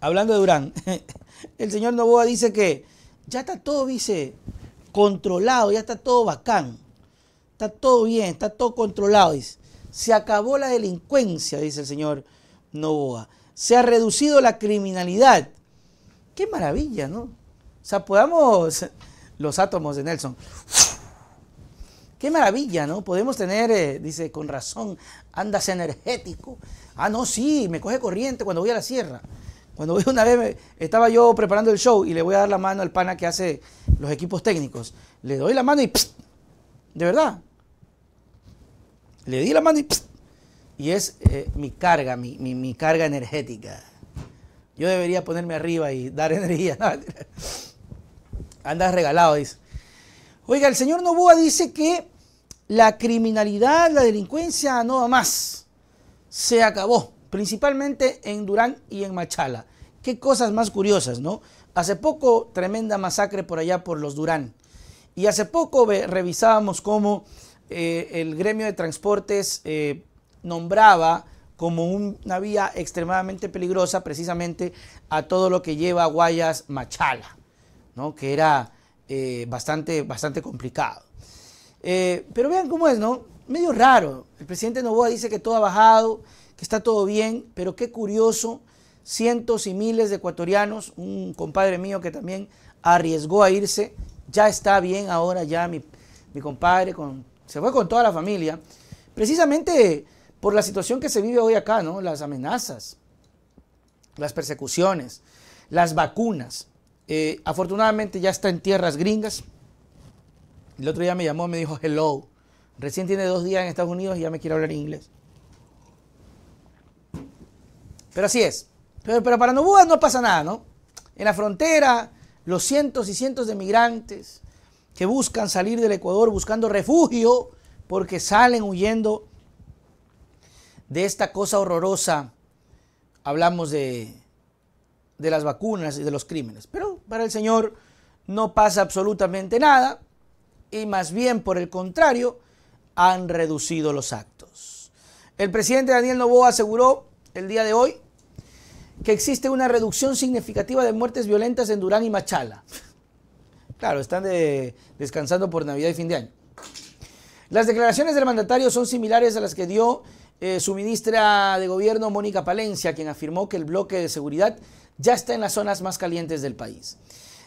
hablando de Durán, el señor Novoa dice que ya está todo, dice, controlado, ya está todo bacán, está todo bien, está todo controlado, dice. Se acabó la delincuencia, dice el señor Novoa. Se ha reducido la criminalidad. Qué maravilla, ¿no? O sea, podamos, los átomos de Nelson. Qué maravilla, ¿no? Podemos tener, eh, dice, con razón, andas energético. Ah, no, sí, me coge corriente cuando voy a la sierra. Cuando una vez estaba yo preparando el show y le voy a dar la mano al pana que hace los equipos técnicos. Le doy la mano y de verdad. Le di la mano y y es eh, mi carga, mi, carga energética. Yo debería ponerme arriba y dar energía. Anda regalado, dice. Oiga, el señor Novoa dice que la criminalidad, la delincuencia, no más. Se acabó principalmente en Durán y en Machala. Qué cosas más curiosas, ¿no? Hace poco, tremenda masacre por allá por los Durán. Y hace poco revisábamos cómo eh, el gremio de transportes eh, nombraba como una vía extremadamente peligrosa precisamente a todo lo que lleva a Guayas Machala, ¿no? que era eh, bastante, bastante complicado. pero vean cómo es, ¿no? Medio raro. El presidente Novoa dice que todo ha bajado, que está todo bien, pero qué curioso, cientos y miles de ecuatorianos, un compadre mío que también arriesgó a irse, ya está bien ahora, ya mi, compadre se fue con toda la familia, precisamente por la situación que se vive hoy acá, ¿no? Las amenazas, las persecuciones, las vacunas. Eh, afortunadamente ya está en tierras gringas. El otro día me llamó, me dijo hello. Recién tiene dos días en Estados Unidos y ya me quiere hablar inglés. Pero así es. Pero, para Novoa no pasa nada, ¿no? En la frontera, los cientos y cientos de migrantes que buscan salir del Ecuador buscando refugio porque salen huyendo de esta cosa horrorosa. Hablamos de, de las vacunas y de los crímenes. Pero para el Señor no pasa absolutamente nada y más bien por el contrario han reducido los actos. El presidente Daniel Novoa aseguró el día de hoy que existe una reducción significativa de muertes violentas en Durán y Machala. Claro, están descansando por Navidad y fin de año. Las declaraciones del mandatario son similares a las que dio eh, su ministra de Gobierno, Mónica Palencia, quien afirmó que el bloque de seguridad ya está en las zonas más calientes del país.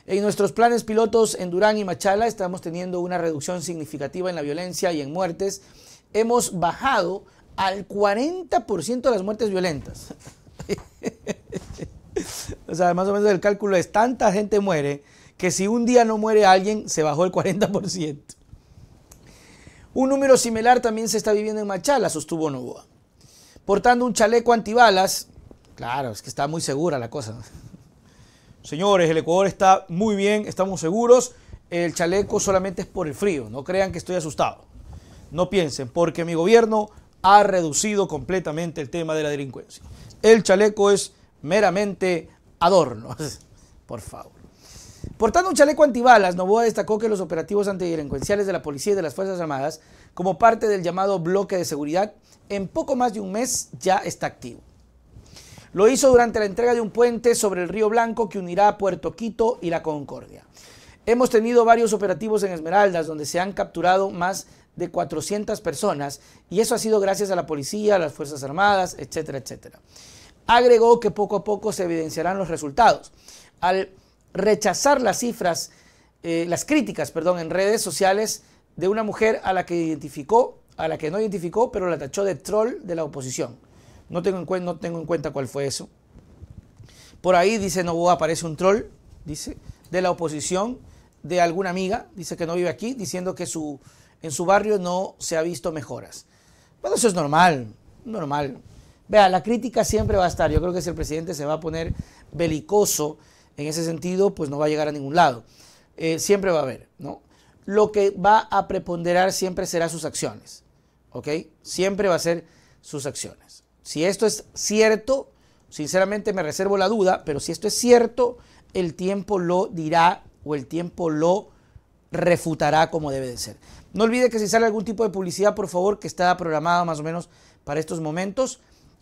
En nuestros planes pilotos en Durán y Machala estamos teniendo una reducción significativa en la violencia y en muertes. Hemos bajado al 40% de las muertes violentas. o sea, más o menos el cálculo es tanta gente muere que si un día no muere alguien, se bajó el 40%. Un número similar también se está viviendo en Machala, sostuvo Novoa. Portando un chaleco antibalas, claro, es que está muy segura la cosa. Señores, el Ecuador está muy bien, estamos seguros. El chaleco solamente es por el frío, no crean que estoy asustado. No piensen, porque mi gobierno ha reducido completamente el tema de la delincuencia. El chaleco es meramente adornos. Por favor. Portando un chaleco antibalas, Novoa destacó que los operativos antidelincuenciales de la policía y de las Fuerzas Armadas, como parte del llamado bloque de seguridad, en poco más de un mes ya está activo. Lo hizo durante la entrega de un puente sobre el río Blanco que unirá a Puerto Quito y la Concordia. Hemos tenido varios operativos en Esmeraldas donde se han capturado más de 400 personas y eso ha sido gracias a la policía, a las Fuerzas Armadas, etcétera, etcétera. Agregó que poco a poco se evidenciarán los resultados. Al rechazar las cifras, eh, las críticas, perdón, en redes sociales de una mujer a la que identificó, a la que no identificó, pero la tachó de troll de la oposición. No tengo en, no tengo en cuenta cuál fue eso. Por ahí dice Novoa, aparece un troll, dice, de la oposición de alguna amiga, dice que no vive aquí, diciendo que su, en su barrio no se ha visto mejoras. Bueno, eso es normal, normal. Vea, la crítica siempre va a estar. Yo creo que si el presidente se va a poner belicoso en ese sentido, pues no va a llegar a ningún lado. Eh, siempre va a haber, ¿no? Lo que va a preponderar siempre será sus acciones, ¿ok? Siempre va a ser sus acciones. Si esto es cierto, sinceramente me reservo la duda, pero si esto es cierto, el tiempo lo dirá o el tiempo lo refutará como debe de ser. No olvide que si sale algún tipo de publicidad, por favor, que está programada más o menos para estos momentos,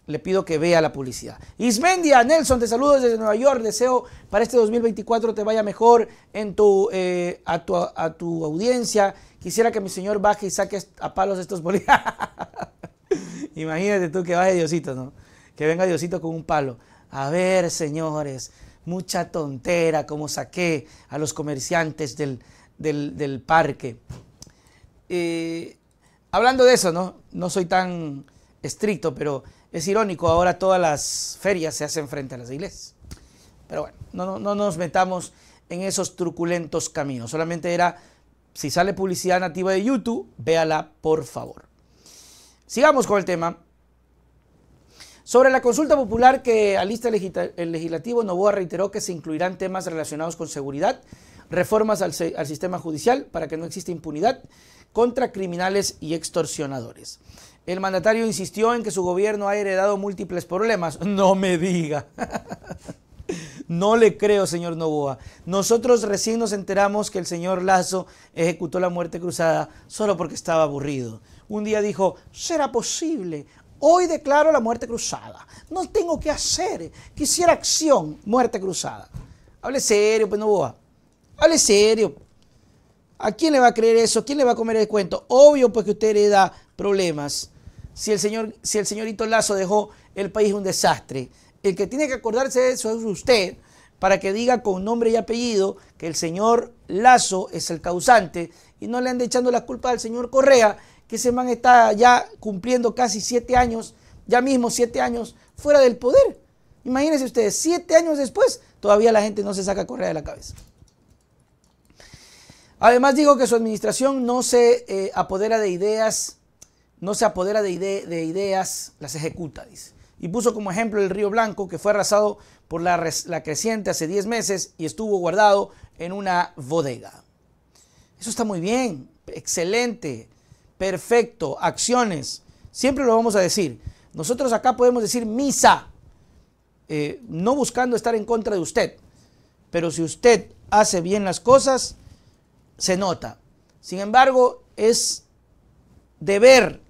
le pido que vea la publicidad. Ismendia, Nelson, te saludo desde Nueva York. Deseo para este 2024 te vaya mejor en eh, tu, a, tu audiencia. Quisiera que mi señor baje y saque a palos estos bolivianos. Imagínate tú que baje Diosito, ¿no? Que venga Diosito con un palo. A ver, señores, mucha tontera como saqué a los comerciantes del, parque. Eh, hablando de eso, ¿no? No soy tan estricto, pero es irónico, ahora todas las ferias se hacen frente a las iglesias. Pero bueno, no, nos metamos en esos truculentos caminos. Solamente era, si sale publicidad nativa de YouTube, véala por favor. Sigamos con el tema. Sobre la consulta popular que alista el legislativo, Novoa reiteró que se incluirán temas relacionados con seguridad, reformas al, al, sistema judicial para que no exista impunidad contra criminales y extorsionadores. El mandatario insistió en que su gobierno ha heredado múltiples problemas. No me diga. No le creo, señor Novoa. Nosotros recién nos enteramos que el señor Lazo ejecutó la muerte cruzada solo porque estaba aburrido. Un día dijo, será posible. Hoy declaro la muerte cruzada. No tengo que hacer. Quisiera acción, muerte cruzada. Hable serio, pues Novoa. Hable serio. ¿A quién le va a creer eso? ¿Quién le va a comer el cuento? Obvio, pues que usted hereda problemas si el, señor, si el señorito Lazo dejó el país un desastre. El que tiene que acordarse de eso es usted, para que diga con nombre y apellido que el señor Lazo es el causante y no le ande echando la culpa al señor Correa, que ese man está ya cumpliendo casi siete años, ya mismo siete años fuera del poder. Imagínense ustedes, siete años después, todavía la gente no se saca Correa de la cabeza. Además digo que su administración no se eh, apodera de ideas no se apodera de, ideas, las ejecuta, dice. Y puso como ejemplo el río Blanco, que fue arrasado por la, creciente hace 10 meses y estuvo guardado en una bodega. Eso está muy bien, excelente, perfecto, acciones. Siempre lo vamos a decir. Nosotros acá podemos decir misa, eh, no buscando estar en contra de usted. Pero si usted hace bien las cosas, se nota. Sin embargo, es deber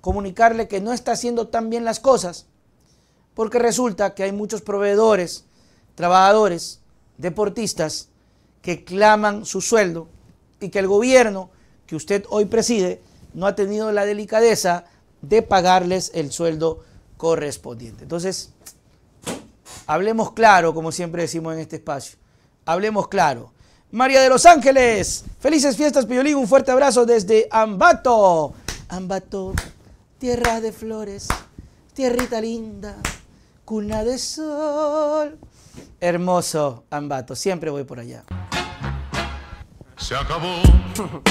comunicarle que no está haciendo tan bien las cosas, porque resulta que hay muchos proveedores, trabajadores, deportistas que claman su sueldo y que el gobierno que usted hoy preside no ha tenido la delicadeza de pagarles el sueldo correspondiente. Entonces, hablemos claro, como siempre decimos en este espacio. Hablemos claro. María de los Ángeles, felices fiestas, Piolín. Un fuerte abrazo desde Ambato. Ambato tierra de flores, tierrita linda, cuna de sol. Hermoso, Ambato, siempre voy por allá. Se acabó.